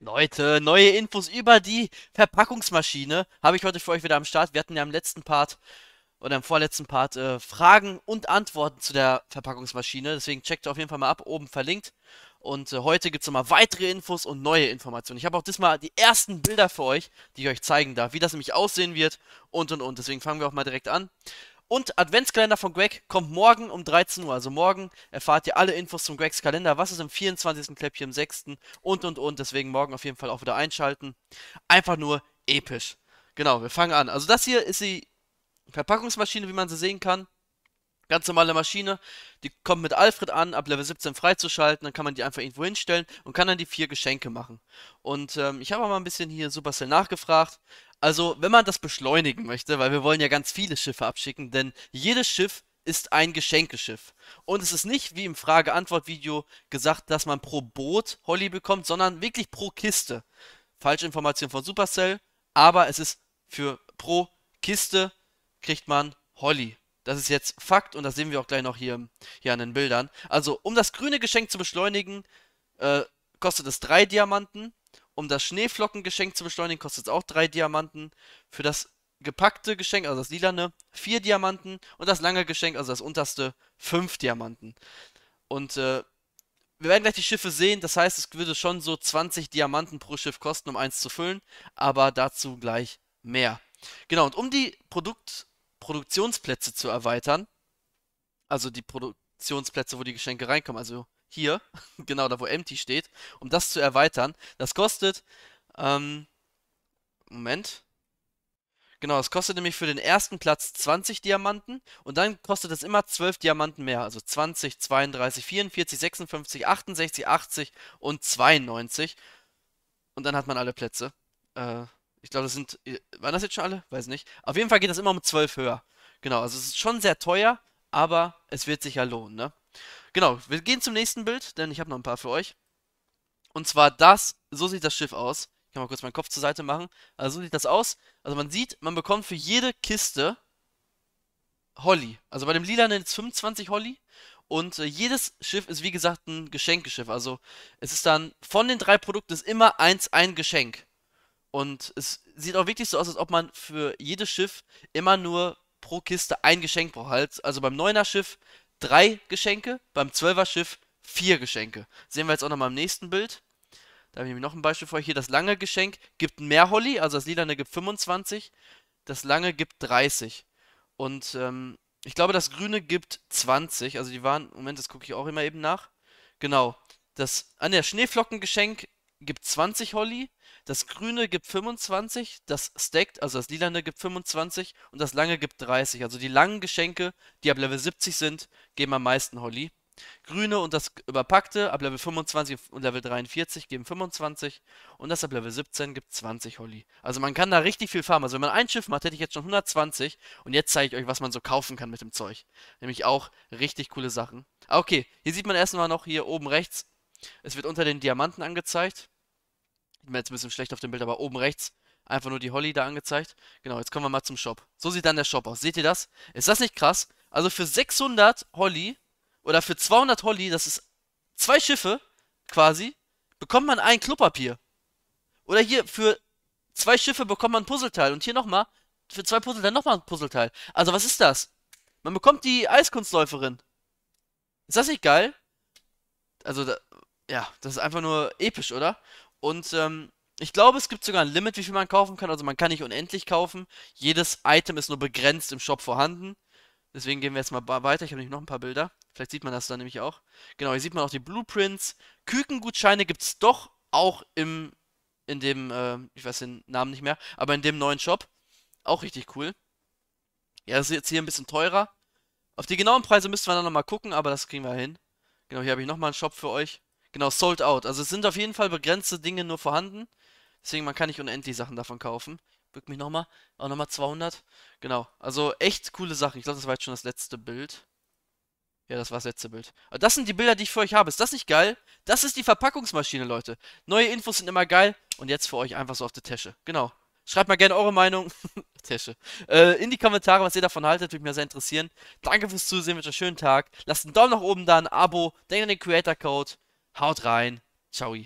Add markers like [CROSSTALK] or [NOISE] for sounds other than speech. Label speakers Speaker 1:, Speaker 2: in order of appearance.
Speaker 1: Leute, neue Infos über die Verpackungsmaschine habe ich heute für euch wieder am Start. Wir hatten ja im letzten Part oder im vorletzten Part äh, Fragen und Antworten zu der Verpackungsmaschine. Deswegen checkt auf jeden Fall mal ab, oben verlinkt. Und äh, heute gibt es nochmal weitere Infos und neue Informationen. Ich habe auch diesmal die ersten Bilder für euch, die ich euch zeigen darf, wie das nämlich aussehen wird und und und. Deswegen fangen wir auch mal direkt an. Und Adventskalender von Greg kommt morgen um 13 Uhr. Also morgen erfahrt ihr alle Infos zum Gregs Kalender. Was ist im 24. Kläppchen, im 6. und und und. Deswegen morgen auf jeden Fall auch wieder einschalten. Einfach nur episch. Genau, wir fangen an. Also das hier ist die Verpackungsmaschine, wie man sie sehen kann. Ganz normale Maschine, die kommt mit Alfred an, ab Level 17 freizuschalten, dann kann man die einfach irgendwo hinstellen und kann dann die vier Geschenke machen. Und ähm, ich habe auch mal ein bisschen hier Supercell nachgefragt. Also, wenn man das beschleunigen möchte, weil wir wollen ja ganz viele Schiffe abschicken, denn jedes Schiff ist ein Geschenkeschiff. Und es ist nicht wie im Frage-Antwort-Video gesagt, dass man pro Boot Holly bekommt, sondern wirklich pro Kiste. Falsche Information von Supercell, aber es ist für pro Kiste kriegt man Holly. Das ist jetzt Fakt und das sehen wir auch gleich noch hier, hier an den Bildern. Also, um das grüne Geschenk zu beschleunigen, äh, kostet es 3 Diamanten. Um das Schneeflockengeschenk zu beschleunigen, kostet es auch 3 Diamanten. Für das gepackte Geschenk, also das lilane, 4 Diamanten. Und das lange Geschenk, also das unterste, 5 Diamanten. Und äh, wir werden gleich die Schiffe sehen. Das heißt, es würde schon so 20 Diamanten pro Schiff kosten, um eins zu füllen. Aber dazu gleich mehr. Genau, und um die Produkt Produktionsplätze zu erweitern. Also die Produktionsplätze, wo die Geschenke reinkommen. Also hier, [LAUGHS] genau da, wo empty steht, um das zu erweitern. Das kostet, ähm, Moment. Genau, es kostet nämlich für den ersten Platz 20 Diamanten und dann kostet es immer 12 Diamanten mehr. Also 20, 32, 44, 56, 68, 80 und 92. Und dann hat man alle Plätze. Äh, ich glaube, das sind. Äh, waren das jetzt schon alle? Weiß nicht. Auf jeden Fall geht das immer um 12 höher. Genau, also es ist schon sehr teuer, aber es wird sich ja lohnen, ne? Genau, wir gehen zum nächsten Bild, denn ich habe noch ein paar für euch. Und zwar das, so sieht das Schiff aus. Ich kann mal kurz meinen Kopf zur Seite machen. Also so sieht das aus. Also man sieht, man bekommt für jede Kiste Holly. Also bei dem Lila nennt es 25 Holly. Und äh, jedes Schiff ist wie gesagt ein Geschenkeschiff. Also es ist dann von den drei Produkten ist immer eins ein Geschenk. Und es sieht auch wirklich so aus, als ob man für jedes Schiff immer nur pro Kiste ein Geschenk braucht. Halt, also beim 9er Schiff drei Geschenke, beim 12er Schiff vier Geschenke. Sehen wir jetzt auch nochmal im nächsten Bild. Da habe ich noch ein Beispiel für euch hier. Das lange Geschenk gibt mehr Holly, also das lilane gibt 25, das lange gibt 30. Und ähm, ich glaube, das grüne gibt 20. Also die waren, Moment, das gucke ich auch immer eben nach. Genau. Das an ah ne, der Schneeflockengeschenk gibt 20 Holly, das grüne gibt 25, das stacked, also das lilane gibt 25 und das lange gibt 30. Also die langen Geschenke, die ab Level 70 sind, geben am meisten Holly. Grüne und das überpackte ab Level 25 und Level 43 geben 25 und das ab Level 17 gibt 20 Holly. Also man kann da richtig viel farmen. Also wenn man ein Schiff macht, hätte ich jetzt schon 120 und jetzt zeige ich euch, was man so kaufen kann mit dem Zeug. Nämlich auch richtig coole Sachen. Ah, okay, hier sieht man erstmal noch hier oben rechts es wird unter den Diamanten angezeigt. Ich bin jetzt ein bisschen schlecht auf dem Bild, aber oben rechts einfach nur die Holly da angezeigt. Genau, jetzt kommen wir mal zum Shop. So sieht dann der Shop aus. Seht ihr das? Ist das nicht krass? Also für 600 Holly oder für 200 Holly, das ist zwei Schiffe quasi, bekommt man ein Klopapier. Oder hier für zwei Schiffe bekommt man ein Puzzleteil. Und hier nochmal, für zwei Puzzleteile nochmal ein Puzzleteil. Also was ist das? Man bekommt die Eiskunstläuferin. Ist das nicht geil? Also da, ja, das ist einfach nur episch, oder? Und ähm, ich glaube, es gibt sogar ein Limit, wie viel man kaufen kann. Also man kann nicht unendlich kaufen. Jedes Item ist nur begrenzt im Shop vorhanden. Deswegen gehen wir jetzt mal weiter. Ich habe nämlich noch ein paar Bilder. Vielleicht sieht man das dann nämlich auch. Genau, hier sieht man auch die Blueprints. Kükengutscheine gibt es doch auch im, in dem, äh, ich weiß den Namen nicht mehr, aber in dem neuen Shop. Auch richtig cool. Ja, das ist jetzt hier ein bisschen teurer. Auf die genauen Preise müssten wir dann nochmal gucken, aber das kriegen wir hin. Genau, hier habe ich nochmal einen Shop für euch. Genau, sold out. Also es sind auf jeden Fall begrenzte Dinge nur vorhanden. Deswegen, man kann nicht unendlich Sachen davon kaufen. Bück mich nochmal. Auch nochmal 200. Genau. Also echt coole Sachen. Ich glaube, das war jetzt schon das letzte Bild. Ja, das war das letzte Bild. Aber das sind die Bilder, die ich für euch habe. Ist das nicht geil? Das ist die Verpackungsmaschine, Leute. Neue Infos sind immer geil. Und jetzt für euch einfach so auf der Tasche. Genau. Schreibt mal gerne eure Meinung. [LAUGHS] Tasche. Äh, in die Kommentare, was ihr davon haltet. Würde mich sehr interessieren. Danke fürs Zusehen. Wünsche euch einen schönen Tag. Lasst einen Daumen nach oben da, ein Abo. Denkt an den Creator Code. Haut rein. Ciao.